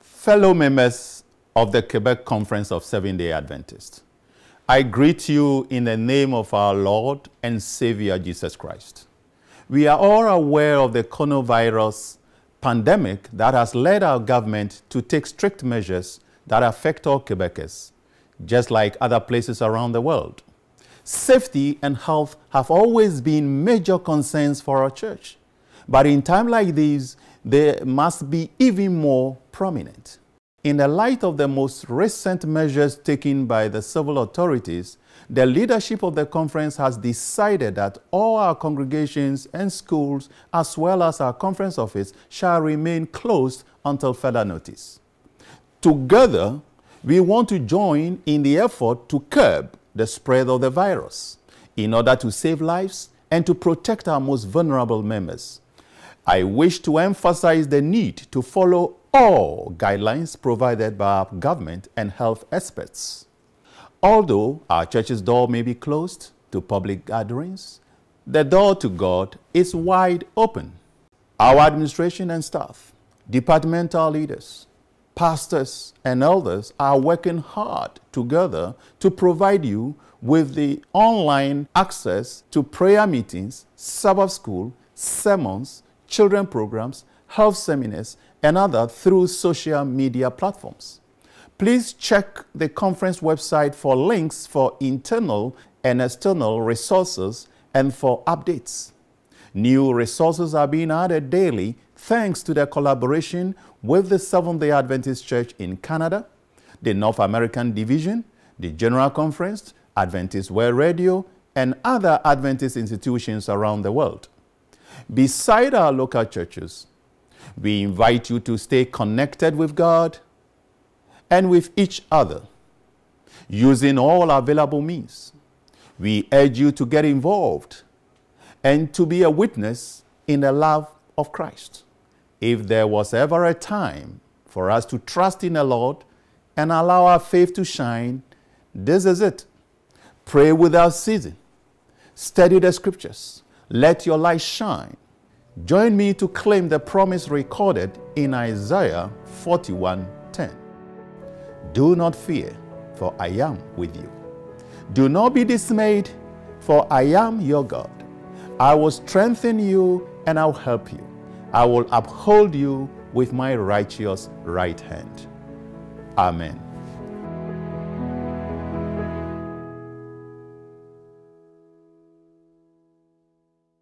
Fellow members of the Quebec Conference of Seventh day Adventists, I greet you in the name of our Lord and Savior Jesus Christ. We are all aware of the coronavirus pandemic that has led our government to take strict measures that affect all Quebecers, just like other places around the world. Safety and health have always been major concerns for our church, but in time like these, they must be even more prominent. In the light of the most recent measures taken by the civil authorities, the leadership of the conference has decided that all our congregations and schools, as well as our conference office, shall remain closed until further notice. Together, we want to join in the effort to curb the spread of the virus in order to save lives and to protect our most vulnerable members. I wish to emphasize the need to follow all guidelines provided by our government and health experts. Although our church's door may be closed to public gatherings, the door to God is wide open. Our administration and staff, departmental leaders, pastors and elders are working hard together to provide you with the online access to prayer meetings, Sabbath school, sermons, children programs, health seminars, and other through social media platforms. Please check the conference website for links for internal and external resources and for updates. New resources are being added daily thanks to their collaboration with the Seventh day Adventist Church in Canada, the North American Division, the General Conference, Adventist World Radio, and other Adventist institutions around the world. Beside our local churches, we invite you to stay connected with God and with each other using all available means. We urge you to get involved and to be a witness in the love of Christ. If there was ever a time for us to trust in the Lord and allow our faith to shine, this is it. Pray without ceasing. Study the scriptures. Let your light shine. Join me to claim the promise recorded in Isaiah 41:10. Do not fear, for I am with you. Do not be dismayed, for I am your God. I will strengthen you and I'll help you. I will uphold you with my righteous right hand. Amen.